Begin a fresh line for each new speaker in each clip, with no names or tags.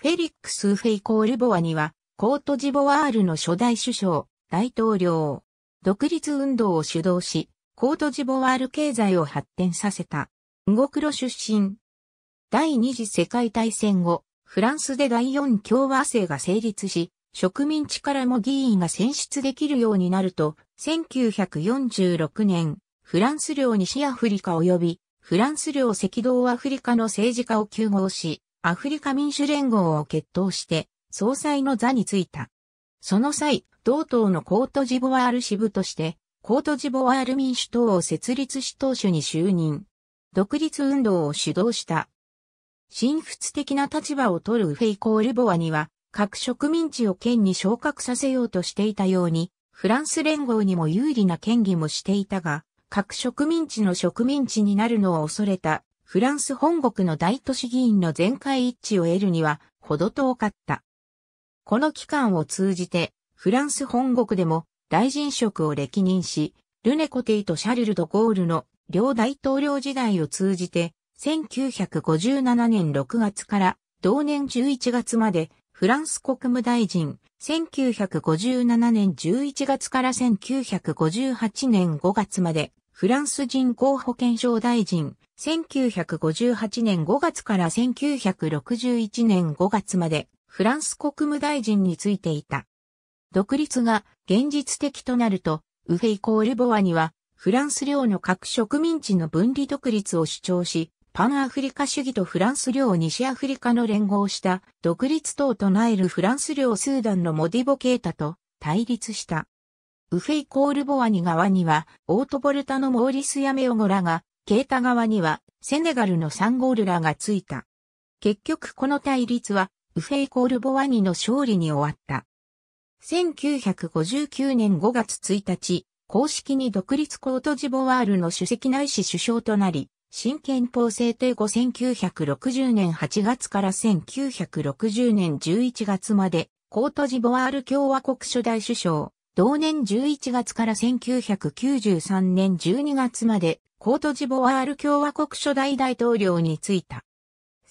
フェリックス・フェイコール・ボワには、コートジボワールの初代首相、大統領。独立運動を主導し、コートジボワール経済を発展させた。ウゴクロ出身。第二次世界大戦後、フランスで第四共和制が成立し、植民地からも議員が選出できるようになると、1946年、フランス領西アフリカ及び、フランス領赤道アフリカの政治家を休合し、アフリカ民主連合を決闘して総裁の座についた。その際、同党のコートジボワール支部として、コートジボワール民主党を設立し党首に就任。独立運動を主導した。新仏的な立場を取るフェイコールボワには、各植民地を県に昇格させようとしていたように、フランス連合にも有利な権利もしていたが、各植民地の植民地になるのを恐れたフランス本国の大都市議員の全会一致を得るには、ほど遠かった。この期間を通じて、フランス本国でも大臣職を歴任し、ルネコテイとシャルル・ド・ゴールの両大統領時代を通じて、1957年6月から同年11月までフランス国務大臣、1957年11月から1958年5月までフランス人口保健省大臣、1958年5月から1961年5月まで、フランス国務大臣についていた。独立が現実的となると、ウフェイコールボアには、フランス領の各植民地の分離独立を主張し、パンアフリカ主義とフランス領西アフリカの連合した独立党と唱えるフランス領スーダンのモディボケータと対立した。ウフェイコールボワニ側には、オートボルタのモーリスヤメオゴラが、ケータ側には、セネガルのサンゴールラがついた。結局この対立は、ウフェイコールボワニの勝利に終わった。1959年5月1日、公式に独立コートジボワールの主席内市首相となり、新憲法制定後1960年8月から1960年11月まで、コートジボワール共和国初代首相、同年11月から1993年12月まで、コートジボワール共和国初代大統領に就いた。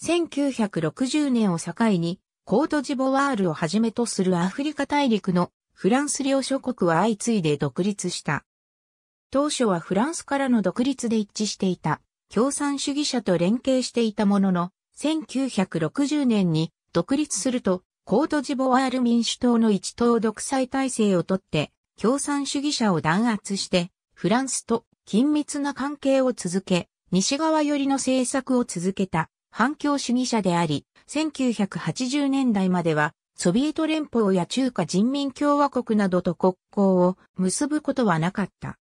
1960年を境に、コートジボワールをはじめとするアフリカ大陸のフランス領諸国は相次いで独立した。当初はフランスからの独立で一致していた共産主義者と連携していたものの、1960年に独立するとコートジボワール民主党の一党独裁体制をとって、共産主義者を弾圧して、フランスと緊密な関係を続け、西側寄りの政策を続けた反共主義者であり、1980年代まではソビエト連邦や中華人民共和国などと国交を結ぶことはなかった。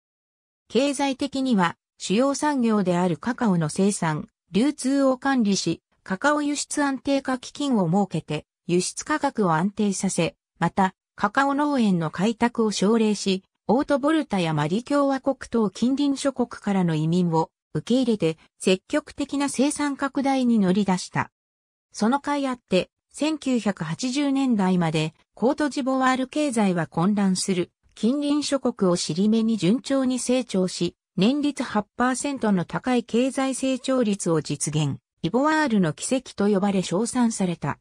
経済的には主要産業であるカカオの生産、流通を管理し、カカオ輸出安定化基金を設けて、輸出価格を安定させ、また、カカオ農園の開拓を奨励し、オートボルタやマリ共和国等近隣諸国からの移民を受け入れて積極的な生産拡大に乗り出した。その甲斐あって、1980年代までコートジボワール経済は混乱する近隣諸国を尻目に順調に成長し、年率8%の高い経済成長率を実現、イボワールの奇跡と呼ばれ称賛された。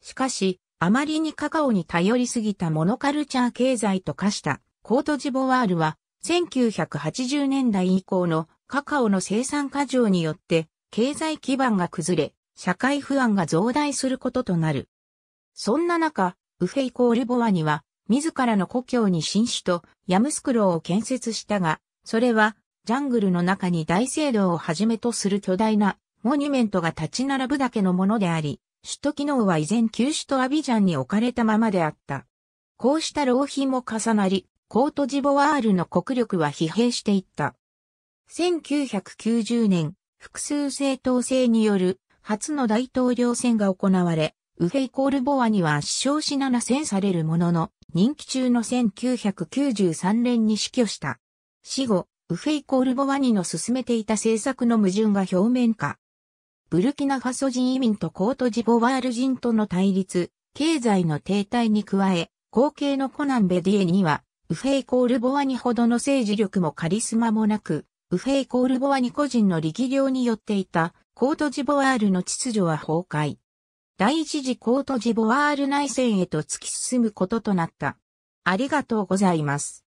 しかし、あまりにカカオに頼りすぎたモノカルチャー経済と化したコートジボワールは1980年代以降のカカオの生産過剰によって経済基盤が崩れ、社会不安が増大することとなる。そんな中、ウフェイ・コールボワには自らの故郷に新種とヤムスクローを建設したが、それはジャングルの中に大聖堂をはじめとする巨大なモニュメントが立ち並ぶだけのものであり、首都機能は依然旧首都アビジャンに置かれたままであった。こうした浪費も重なり、コートジボワールの国力は疲弊していった。1990年、複数政党制による初の大統領選が行われ、ウフェイ・コールボアには圧勝し7戦されるものの、任期中の1993年に死去した。死後、ウフェイ・コールボワニの進めていた政策の矛盾が表面化。ブルキナファソ人移民とコートジボワール人との対立、経済の停滞に加え、後継のコナン・ベディエには、ウフェイ・コール・ボワニほどの政治力もカリスマもなく、ウフェイ・コール・ボワニ個人の力量によっていた、コートジボワールの秩序は崩壊。第一次コートジボワール内戦へと突き進むこととなった。ありがとうございます。